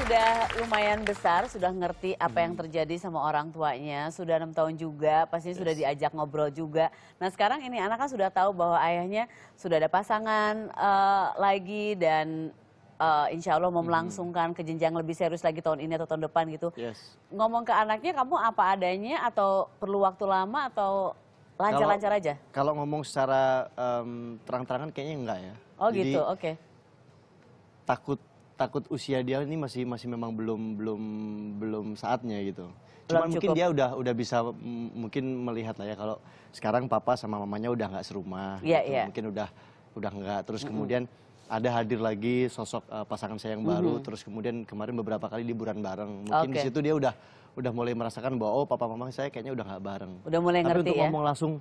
sudah lumayan besar, sudah ngerti apa yang hmm. terjadi sama orang tuanya, sudah enam tahun juga, pastinya yes. sudah diajak ngobrol juga. Nah sekarang ini anak kan sudah tahu bahwa ayahnya sudah ada pasangan uh, lagi dan uh, insya Allah mau hmm. melangsungkan ke jenjang lebih serius lagi tahun ini atau tahun depan gitu. Yes. Ngomong ke anaknya kamu apa adanya atau perlu waktu lama atau lancar-lancar aja? Kalau ngomong secara um, terang-terangan kayaknya enggak ya. Oh Jadi, gitu, oke. Okay. Takut takut usia dia ini masih masih memang belum belum belum saatnya gitu. Cuman mungkin dia udah udah bisa mungkin melihat lah ya kalau sekarang papa sama mamanya udah nggak serumah, yeah, gitu. yeah. mungkin udah udah nggak. Terus mm -hmm. kemudian ada hadir lagi sosok uh, pasangan saya yang baru. Mm -hmm. Terus kemudian kemarin beberapa kali liburan bareng. Mungkin okay. di situ dia udah udah mulai merasakan bahwa oh papa mama saya kayaknya udah nggak bareng. Udah mulai Tapi ngerti untuk ya. ngomong langsung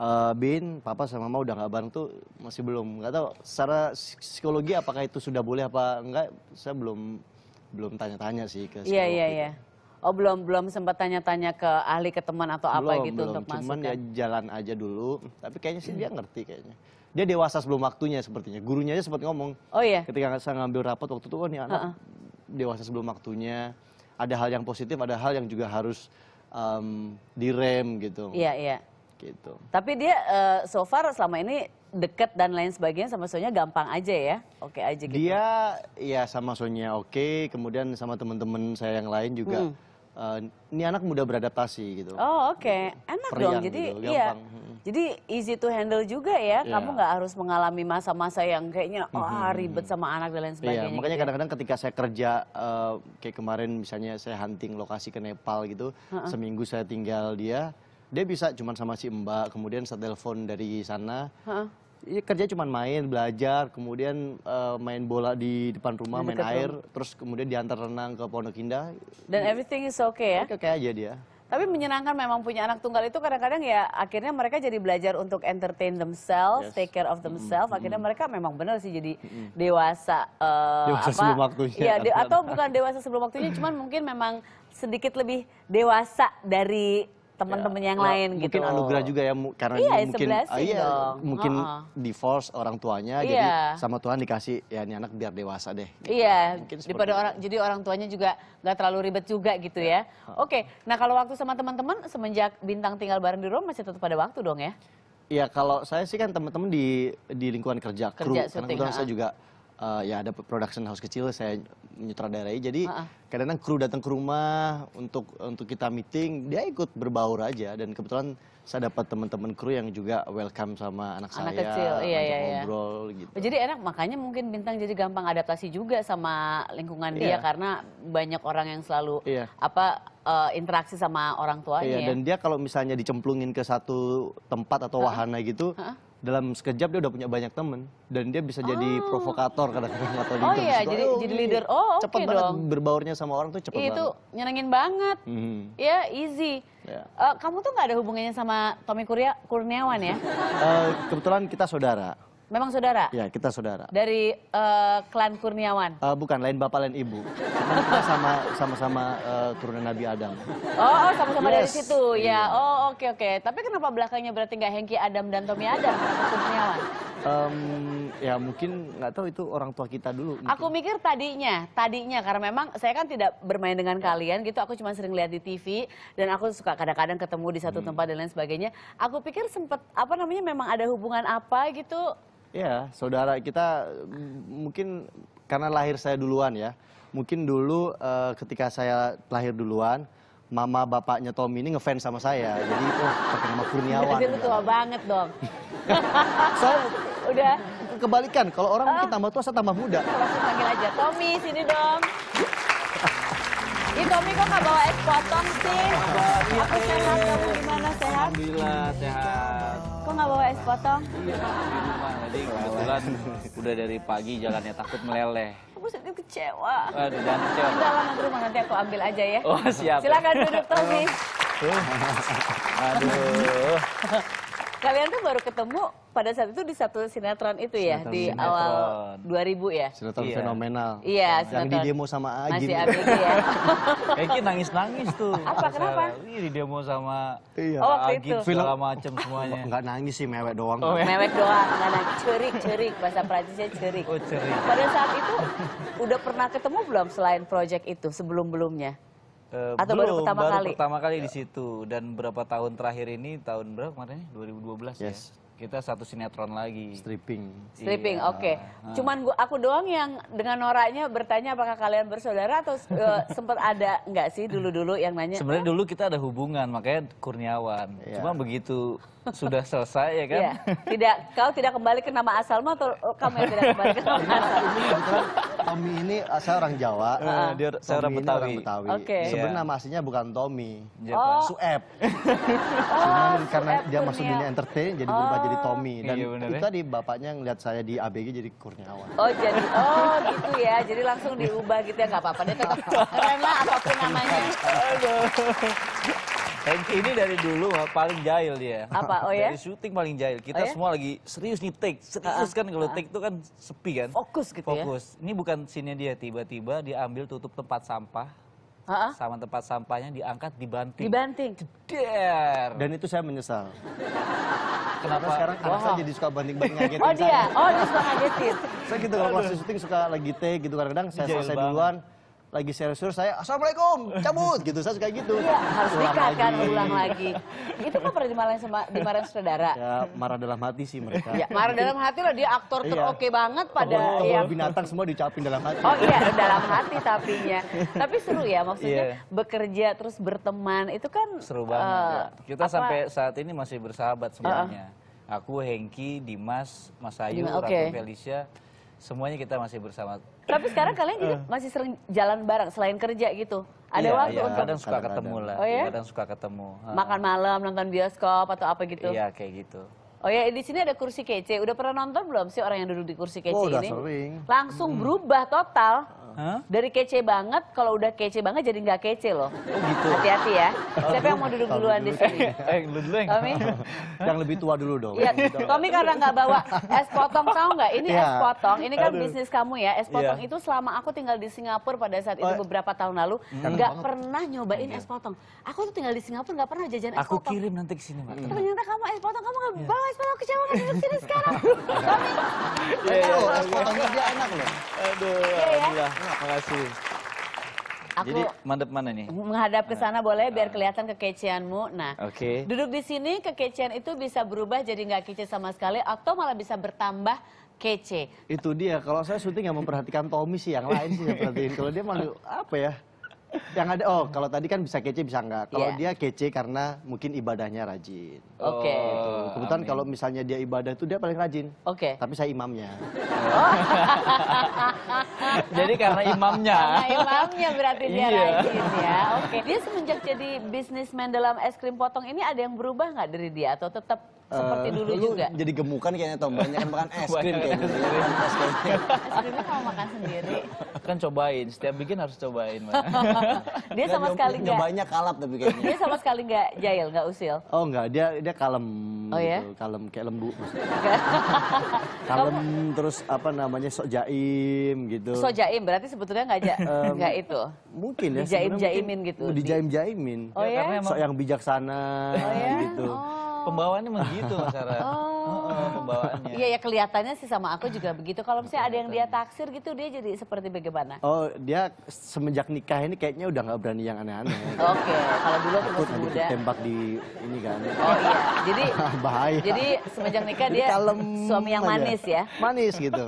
uh, Bin, papa sama mama udah nggak bareng tuh masih belum Gak tahu secara psikologi apakah itu sudah boleh apa enggak saya belum belum tanya-tanya sih ke psikolog. Iya iya iya. Oh belum belum sempat tanya-tanya ke ahli ke teman atau belum, apa gitu belum. untuk masuk. Cuman ya kan? jalan aja dulu. Tapi kayaknya sih hmm. dia ngerti kayaknya. Dia dewasa sebelum waktunya sepertinya. Gurunya aja sempat ngomong. Oh iya. Ketika saya ngambil rapat waktu itu oh nih anak uh -uh. dewasa sebelum waktunya. Ada hal yang positif, ada hal yang juga harus um, direm gitu. Iya iya. Gitu. Tapi dia uh, so far selama ini deket dan lain sebagainya sama Sonya gampang aja ya? Oke okay aja gitu. Dia ya sama Sonya oke, okay. kemudian sama teman-teman saya yang lain juga hmm. uh, ini anak mudah beradaptasi gitu. Oh, oke. Okay. Enak Periang, dong. Jadi gitu, iya. Hmm. Jadi easy to handle juga ya. Yeah. Kamu nggak harus mengalami masa-masa yang kayaknya hmm, wah oh, ribet sama anak dan lain iya, sebagainya. Yeah, gitu makanya ya. kadang-kadang gitu. ketika saya kerja uh, kayak kemarin misalnya saya hunting lokasi ke Nepal gitu, uh -uh. seminggu saya tinggal dia, dia bisa cuma sama si Mbak, kemudian saya telepon dari sana. Huh? Iya, kerja cuma main, belajar, kemudian uh, main bola di depan rumah, di main air, terus kemudian diantar renang ke Pondok Indah. Dan everything is okay ya? Oke okay aja dia. Tapi menyenangkan memang punya anak tunggal itu kadang-kadang ya akhirnya mereka jadi belajar untuk entertain themselves, yes. take care of themselves. Mm Akhirnya mereka memang benar sih jadi mm dewasa. Uh, dewasa apa, sebelum waktunya. Ya, de atau bukan dewasa sebelum waktunya, cuman mungkin memang sedikit lebih dewasa dari teman-teman yang ya, lain mungkin gitu. Mungkin anugerah juga ya karena iya, mungkin uh, iya, mungkin uh divorce orang tuanya iya. jadi sama Tuhan dikasih ya ini anak biar dewasa deh. Gitu. Iya. Mungkin daripada itu. orang jadi orang tuanya juga nggak terlalu ribet juga gitu iya. ya. ya. Uh. Oke. Nah, kalau waktu sama teman-teman semenjak bintang tinggal bareng di rumah masih tetap pada waktu dong ya? Iya, kalau saya sih kan teman-teman di di lingkungan kerja, kerja kru syuting, karena kebetulan saya juga uh, ya ada production house kecil saya menyutradarai jadi kadang-kadang kru datang ke rumah untuk untuk kita meeting dia ikut berbaur aja dan kebetulan saya dapat teman-teman kru yang juga welcome sama anak, anak saya kecil, iya, iya, iya, ngobrol iya. gitu jadi enak makanya mungkin bintang jadi gampang adaptasi juga sama lingkungan iya. dia karena banyak orang yang selalu iya. apa uh, interaksi sama orang tuanya iya, ya. dan dia kalau misalnya dicemplungin ke satu tempat atau wahana gitu -huh dalam sekejap dia udah punya banyak temen dan dia bisa jadi oh. provokator kadang-kadang atau leader. Oh gitu. iya, jadi oh, jadi leader. Iya, oh, oke okay banget berbaurnya sama orang tuh cepat iya, Itu banget. Itu nyenengin banget. Hmm. Ya, easy. Yeah. Ya. Uh, kamu tuh nggak ada hubungannya sama Tommy Kurnia Kurniawan ya? uh, kebetulan kita saudara. Memang saudara? Ya, kita saudara. Dari uh, klan Kurniawan? Uh, bukan, lain bapak, lain ibu. kita sama sama-sama uh, eh, turunan Nabi Adam. Oh, oh sama-sama yes. dari situ ya. Iya. Oh, oke okay, oke. Okay. Tapi kenapa belakangnya berarti nggak Hengki Adam dan Tommy Adam Kurniawan? Um, ya mungkin nggak tahu itu orang tua kita dulu. Mungkin. Aku mikir tadinya, tadinya karena memang saya kan tidak bermain dengan ya. kalian gitu. Aku cuma sering lihat di TV dan aku suka kadang-kadang ketemu di satu hmm. tempat dan lain sebagainya. Aku pikir sempat apa namanya memang ada hubungan apa gitu Iya, saudara kita mungkin karena lahir saya duluan ya mungkin dulu uh, ketika saya lahir duluan mama bapaknya Tommy ini ngefans sama saya jadi itu oh, pakai nama Kurniawan jadi tua banget dong so udah kebalikan kalau orang oh. mungkin tambah tua saya tambah muda langsung panggil aja Tommy sini dong Ini Tommy kok gak bawa es potong sih? Apa sehat? Kamu gimana sehat? Alhamdulillah sehat nggak bawa es potong? Iya, tadi kebetulan udah dari pagi jalannya takut meleleh. Aku sedih kecewa. Aduh, jangan kecewa. Enggak lah, nanti rumah nanti aku ambil aja ya. Oh, siap. Silakan duduk, Tommy. Aduh. Kalian tuh baru ketemu pada saat itu di satu sinetron itu ya sinetron, di sinetron. awal 2000 ya. Sinetron iya. fenomenal. Iya, sinetron. Yang di demo sama Agin. Masih Agin ya. Kayaknya nangis-nangis tuh. Apa kenapa? Iya di demo sama iya. oh, waktu Agin itu. segala macam semuanya. Enggak nangis sih mewek doang. Oh, ya. Mewek doang, enggak nangis. Cerik, cerik bahasa Prancisnya cerik. Oh, cerik. Pada saat itu udah pernah ketemu belum selain project itu sebelum-belumnya? Uh, Atau belum, baru pertama baru kali? pertama kali di ya. situ dan berapa tahun terakhir ini tahun berapa kemarin 2012 ya? ya? yes. ya kita satu sinetron lagi stripping stripping iya. oke okay. Ah. cuman gua aku doang yang dengan noranya bertanya apakah kalian bersaudara atau eh, uh, sempat ada nggak sih dulu dulu yang nanya sebenarnya ah? dulu kita ada hubungan makanya kurniawan yeah. cuma begitu sudah selesai ya kan yeah. tidak kau tidak kembali ke nama asalmu atau oh, kamu yang tidak kembali ke nama asalmu Tommy ini ah, saya orang Jawa. Uh, dia saya orang Betawi. Betawi. Okay. Sebenarnya iya. nama aslinya bukan Tommy. Iya, oh. Sueb. Cuman oh, karena Sueb dia masuk dunia entertain jadi oh. berubah jadi oh. Tommy dan iya, itu ya. tadi bapaknya ngeliat saya di ABG jadi Kurniawan. Oh jadi oh gitu ya. Jadi langsung diubah gitu ya nggak apa-apa deh tetap keren lah apapun namanya. Aduh. Hengki ini dari dulu paling jahil dia. Apa? Oh ya? Dari syuting paling jahil. Kita oh, ya? semua lagi serius nih take. Serius ah, kan kalau ah. take itu kan sepi kan. Fokus gitu Fokus. ya? Fokus. Ini bukan scene dia. Tiba-tiba diambil tutup tempat sampah. Ha ah, -ha? Sama tempat sampahnya diangkat dibanting. Dibanting? Ceder. Dan itu saya menyesal. Kenapa Karena sekarang anak saya jadi suka banting-banting ngagetin Oh dia? Saya. Oh dia suka ngagetin? Saya gitu kalau waktu syuting suka lagi take gitu. Kadang-kadang saya selesai duluan lagi serius-serius saya assalamualaikum cabut gitu saya suka gitu iya harus dikat kan ulang lagi itu kan pernah dimarahin sama dimarahin saudara ya marah dalam hati sih mereka ya, marah dalam hati lah dia aktor iya. teroke -okay banget pada Kebol, yang binatang semua dicapin dalam hati oh iya dalam hati tapinya tapi seru ya maksudnya yeah. bekerja terus berteman itu kan seru banget uh, kita apa? sampai saat ini masih bersahabat semuanya uh -uh. Aku, Hengki, Dimas, Mas Ayu, Dimas, okay. Felicia, semuanya kita masih bersama tapi sekarang kalian juga eh. masih sering jalan bareng selain kerja gitu. Ada iya, waktu iya. untuk kadang suka ketemu lah. Oh, ya? Iya, kadang suka ketemu. Makan malam, nonton bioskop atau apa gitu. Iya, kayak gitu. Oh ya, di sini ada kursi kece. Udah pernah nonton belum sih orang yang duduk di kursi kece oh, ini? Udah sering. Langsung hmm. berubah total. Dari kece banget, kalau udah kece banget jadi nggak kece loh. Oh gitu. Hati-hati ya. Siapa yang mau duduk duluan di sini? Eh, dulu yang. Tommy? Yang lebih tua dulu dong. Ya, Tommy karena nggak bawa es potong tau nggak? Ini ya. es potong, ini kan Aduh. bisnis kamu ya. Es potong ya. itu selama aku tinggal di Singapura pada saat itu oh, eh. beberapa tahun lalu, hmm. nggak hmm. pernah nyobain es potong. Aku tuh tinggal di Singapura nggak pernah jajan es aku potong. Aku kirim nanti ke sini, Mbak. Hmm. Ternyata kamu es potong, kamu nggak iya. bawa es potong kecewa nggak duduk sini sekarang. Tommy. Es potongnya dia enak loh. Aduh, iya ya kasih. Aku Jadi mandep mana nih? Menghadap ke sana boleh biar ah. kelihatan kekecianmu. Nah, okay. duduk di sini kekecian itu bisa berubah jadi nggak kece sama sekali atau malah bisa bertambah kece. Itu dia. Kalau saya syuting yang memperhatikan Tommy sih yang lain sih yang perhatiin. Kalau dia malu apa ya? Yang ada oh kalau tadi kan bisa kece bisa nggak? Kalau yeah. dia kece karena mungkin ibadahnya rajin. Oke. Okay. Gitu. Oh, Kebetulan kalau misalnya dia ibadah itu dia paling rajin. Oke. Okay. Tapi saya imamnya. Oh. jadi karena imamnya. Karena imamnya berarti dia iya. rajin ya. Oke. Dia semenjak jadi bisnismen dalam es krim potong ini ada yang berubah nggak dari dia atau tetap seperti eh, dulu uh, juga. Jadi gemukan kayaknya Tom, banyak yang makan es krim kayaknya. es krimnya mau makan sendiri. Kan cobain, setiap bikin harus cobain. dia sama sekali nggak banyak kalap tapi kayaknya. Dia sama sekali nggak jahil, nggak usil. Oh nggak, dia dia kalem. Oh ya? gitu. ya? Kalem kayak lembu. kalem terus apa namanya sok jaim gitu. Sok jaim berarti sebetulnya nggak ja, nggak itu. Mungkin ya. Dijaim jaimin gitu. Dijaim jaimin. Ya, oh ya. Sok yang bijaksana oh, ya? gitu. Oh. Pembawaannya begitu Mas Sarah. Oh. oh pembawaannya. Iya ya kelihatannya sih sama aku juga begitu. Kalau misalnya ada yang dia taksir gitu dia jadi seperti bagaimana? Oh, dia semenjak nikah ini kayaknya udah nggak berani yang aneh-aneh. Oke, okay. kalau dulu aku masih muda. tembak di ini kan. Oh iya. Jadi bahaya. Jadi semenjak nikah dia Kalem suami yang manis aja. ya. Manis gitu.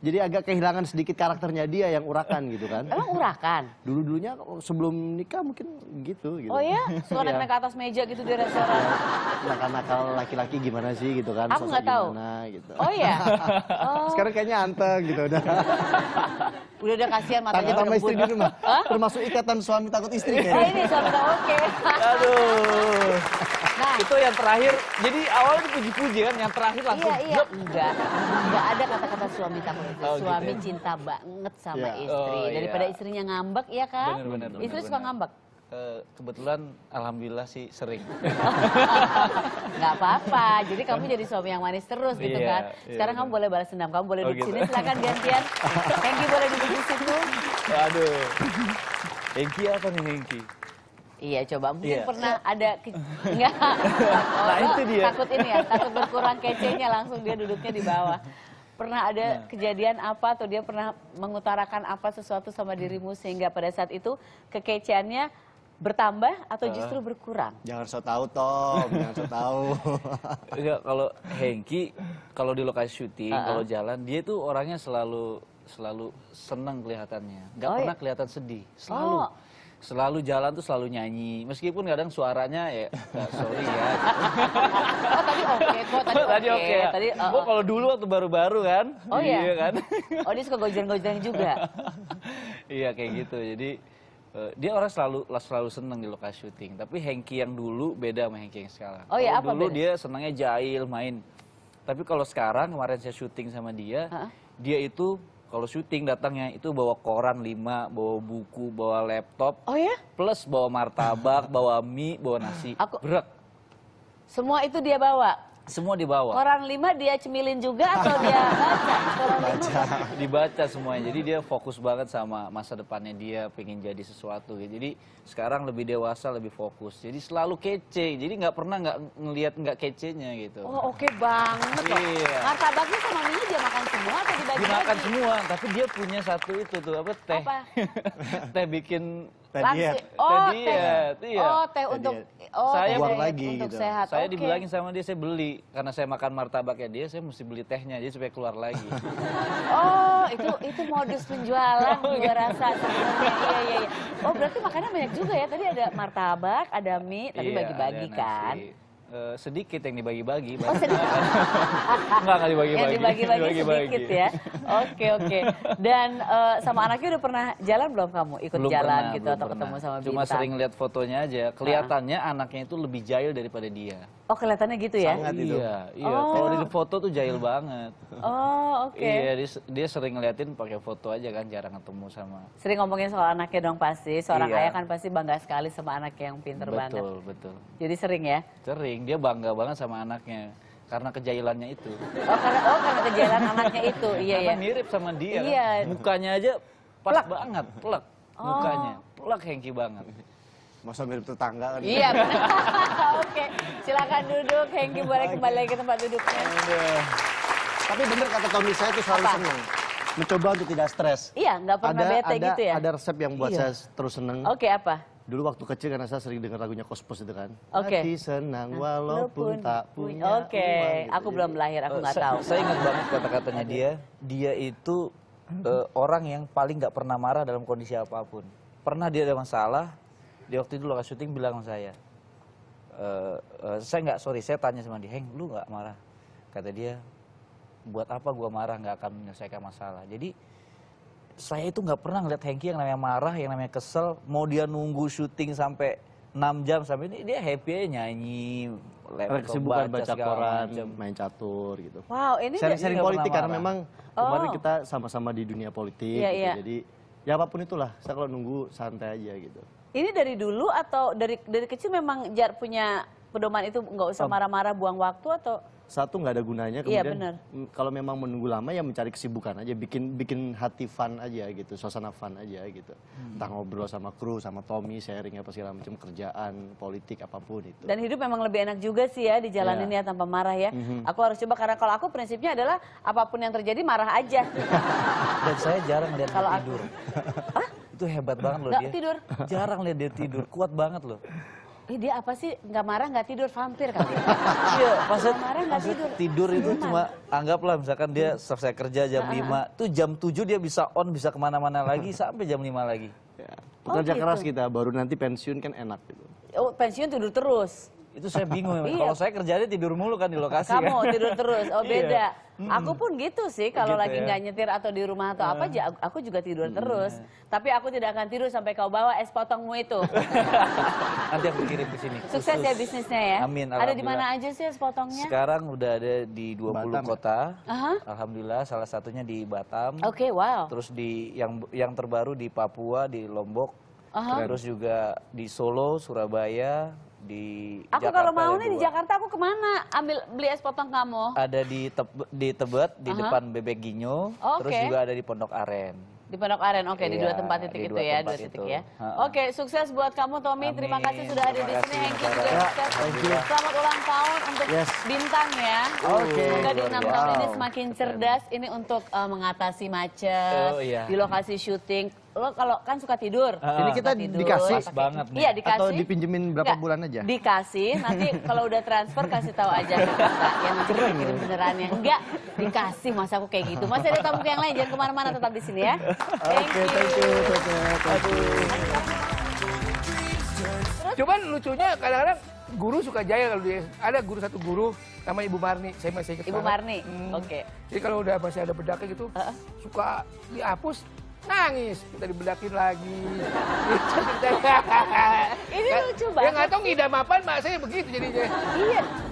Jadi agak kehilangan sedikit karakternya dia yang urakan gitu kan. Emang urakan? Dulu-dulunya sebelum nikah mungkin gitu. gitu. Oh iya? Suka naik-naik iya. ke atas meja gitu di restoran? Nakal-nakal laki-laki gimana sih gitu kan. Aku gak tau. gitu. Oh iya? Oh. Sekarang kayaknya anteng gitu udah. Udah udah kasihan matanya Tangan sama istri di rumah. Termasuk ikatan suami takut istri iya, kayaknya. Nah, ini suami takut oke. Aduh. Nah, itu yang terakhir. Jadi awalnya dipuji-puji kan, yang terakhir langsung. Iya, iya. Enggak. Enggak ada kata-kata suami takut istri. Oh, gitu suami gitu ya? cinta banget sama yeah. istri. Oh, iya. Daripada istrinya ngambek ya kan? Bener, bener, istri bener, suka bener. ngambek kebetulan alhamdulillah sih sering. Nggak apa-apa. Jadi kamu kan? jadi suami yang manis terus gitu yeah, kan. Iya, Sekarang yeah. kamu boleh balas dendam. Kamu boleh oh, duduk gitu. sini silakan gantian. Hengki boleh duduk di situ. Aduh. Hengki apa nih Hengki? Iya coba mungkin yeah. pernah ada ke... enggak. Nah, oh, nah, itu dia. Takut ini ya, takut berkurang kecenya langsung dia duduknya di bawah. Pernah ada nah. kejadian apa atau dia pernah mengutarakan apa sesuatu sama dirimu sehingga pada saat itu kekeceannya bertambah atau justru berkurang? Jangan so tau Tom, jangan so tau. Enggak, kalau Hengki kalau di lokasi syuting, uh -uh. kalau jalan dia tuh orangnya selalu selalu senang kelihatannya. Enggak oh, pernah iya? kelihatan sedih, selalu. Oh. Selalu jalan tuh selalu nyanyi, meskipun kadang suaranya ya, eh, sorry ya. oh tadi oke, okay. Oh, tadi oke. Ya. Okay. Tadi oke. Okay. Tadi, uh -uh. Oh. kalau dulu waktu baru-baru kan. Oh iya. iya kan. oh dia suka gojeng-gojeng juga. iya kayak gitu, jadi Eh, dia orang selalu selalu seneng di lokasi syuting, tapi Hengki yang dulu beda sama Hengki yang sekarang. Oh, iya, apa dulu beda? dia senangnya jahil main. Tapi kalau sekarang kemarin saya syuting sama dia, huh? dia itu kalau syuting datangnya itu bawa koran lima, bawa buku, bawa laptop. Oh ya? Plus bawa martabak, bawa mie, bawa nasi. Aku... Berat. Semua itu dia bawa? Semua dibawa. Orang lima dia cemilin juga atau dia baca? dibaca semuanya. Jadi dia fokus banget sama masa depannya dia, pengen jadi sesuatu. Gitu. Jadi sekarang lebih dewasa, lebih fokus. Jadi selalu kece. Jadi nggak pernah nggak ngelihat nggak kecenya gitu. Oh oke okay banget loh. Iya. Martabaknya sama mie dia makan semua atau dibagi? Dimakan semua, tapi dia punya satu itu tuh apa teh? Apa? teh bikin teh diet. Oh, teh diet. Iya. Oh, teh untuk oh, saya buang lagi untuk gitu. sehat. Saya okay. dibilangin sama dia saya beli karena saya makan martabaknya dia, saya mesti beli tehnya jadi supaya keluar lagi. oh, itu itu modus penjualan oh, gue rasa Iya, iya, iya. Oh, berarti makannya banyak juga ya. Tadi ada martabak, ada mie, tapi iya, bagi-bagi iya, kan. Nasi. Uh, sedikit yang dibagi-bagi. Oh, sedikit. Enggak, enggak dibagi-bagi. Yang dibagi-bagi sedikit ya. Oke, oke. Dan uh, sama anaknya udah pernah jalan belum kamu? Ikut belum jalan pernah, gitu atau pernah. ketemu sama Bintang? Cuma sering lihat fotonya aja. Kelihatannya nah. anaknya itu lebih jahil daripada dia. Oh, kelihatannya gitu ya? Sangat itu. Iya, iya. Oh. Kalau di foto tuh jahil banget. Oh, oke. Okay. Iya, dia, dia sering ngeliatin pakai foto aja kan, jarang ketemu sama. Sering ngomongin soal anaknya dong pasti. Seorang iya. ayah kan pasti bangga sekali sama anak yang pinter betul, banget. Betul, betul. Jadi sering ya? Sering dia bangga banget sama anaknya karena kejailannya itu oh karena oh karena kejailan anaknya itu iya karena ya mirip sama dia kan. iya. mukanya aja pelak banget pelak. oh. mukanya plek hengki banget Masa mirip tetangga kan? Iya, oke Oke, silakan duduk. Hengki boleh kembali lagi ke tempat duduknya. Aduh. Tapi bener kata Tommy, saya itu selalu senang Mencoba untuk tidak stres. Iya, nggak pernah ada, bete ada, gitu ya? Ada resep yang buat iya. saya terus seneng. Oke, okay, apa? Dulu waktu kecil karena saya sering dengar lagunya Kospos itu kan. Oke. Okay. senang nah, walaupun tak punya. Oke, okay. gitu. aku belum lahir, aku eh, nggak uh, tahu. Saya ingat banget kata-katanya dia. Dia itu uh, orang yang paling nggak pernah marah dalam kondisi apapun. Pernah dia ada masalah, di waktu itu lokasi syuting bilang sama saya, e, uh, saya nggak sorry, saya tanya sama dia, Heng, lu nggak marah? Kata dia, buat apa gua marah nggak akan menyelesaikan masalah. Jadi saya itu nggak pernah ngeliat Hengki yang namanya marah, yang namanya kesel. Mau dia nunggu syuting sampai 6 jam sampai ini dia happy aja nyanyi, laptop, kesibukan baca, koran, main catur gitu. Wow, ini sering-sering politik karena memang oh. kemarin kita sama-sama di dunia politik. Yeah, gitu. yeah. Jadi ya apapun itulah, saya kalau nunggu santai aja gitu. Ini dari dulu atau dari dari kecil memang jar punya pedoman itu nggak usah marah-marah buang waktu atau satu nggak ada gunanya iya, kemudian kalau memang menunggu lama ya mencari kesibukan aja bikin bikin hati fun aja gitu suasana fun aja gitu hmm. entah ngobrol sama kru sama Tommy sharing apa segala macam kerjaan politik apapun itu dan hidup memang lebih enak juga sih ya di jalan iya. ya tanpa marah ya mm-hmm. aku harus coba karena kalau aku prinsipnya adalah apapun yang terjadi marah aja dan saya jarang lihat kalau tidur aku... itu hebat banget loh Nggak, dia tidur jarang lihat dia tidur kuat banget loh eh, dia apa sih nggak marah nggak tidur vampir kan? iya maksud marah maksud tidur tidur itu Siman. cuma anggaplah misalkan dia hmm. selesai kerja jam uh -huh. 5 tuh jam 7 dia bisa on bisa kemana-mana lagi sampai jam 5 lagi ya. pekerja oh, gitu. keras kita baru nanti pensiun kan enak gitu oh pensiun tidur terus itu saya bingung Iya. Kalau saya kerjanya tidur mulu kan di lokasi. Kamu kan? tidur terus. Oh iya. beda. Iya. Aku pun gitu sih kalau gitu, lagi ya. nggak ya. nyetir atau di rumah atau hmm. apa aja aku juga tidur hmm. terus. Iya. Tapi aku tidak akan tidur sampai kau bawa es potongmu itu. Nanti aku kirim ke sini. Sukses ya Khusus. ya bisnisnya ya. Amin. Ada di mana aja sih es potongnya? Sekarang udah ada di 20 Batam. Ya? kota. Uh -huh. Alhamdulillah salah satunya di Batam. Oke, okay, wow. Terus di yang yang terbaru di Papua, di Lombok. Uh -huh. Terus juga di Solo, Surabaya, di aku Jakarta kalau mau nih di Jakarta aku kemana ambil beli es potong kamu ada di te di Tebet di uh -huh. depan Bebek Ginyo okay. terus juga ada di Pondok Aren di Pondok Aren oke okay, iya, di dua tempat titik itu ya, tempat ya dua titik itu. ya oke okay, sukses buat kamu Tommy Amin. terima kasih sudah hadir di sini Hengki juga sukses selamat ulang tahun untuk yes. bintang ya oke okay. semoga di enam tahun ini semakin cerdas ini untuk uh, mengatasi macet oh, iya. di lokasi syuting lo kalau kan suka tidur. Uh, ini kita tidur, dikasih pas banget. Nih. Iya dikasih. Atau dipinjemin berapa Nggak, bulan aja? Dikasih. Nanti kalau udah transfer kasih tahu aja. yang keren kirim beneran ya? enggak dikasih masa aku kayak gitu. Masih ada tamu yang lain jangan kemana-mana tetap di sini ya. Thank okay, Thank you. Thank you. Thank you. Cuman lucunya kadang-kadang guru suka jaya kalau dia ada guru satu guru namanya Ibu Marni saya masih ingat Ibu Marni hmm. oke okay. jadi kalau udah masih ada bedaknya gitu uh -uh. suka dihapus nangis kita dibedakin lagi ini lucu ya, banget dia nggak tahu ngidam apa mak saya begitu jadinya iya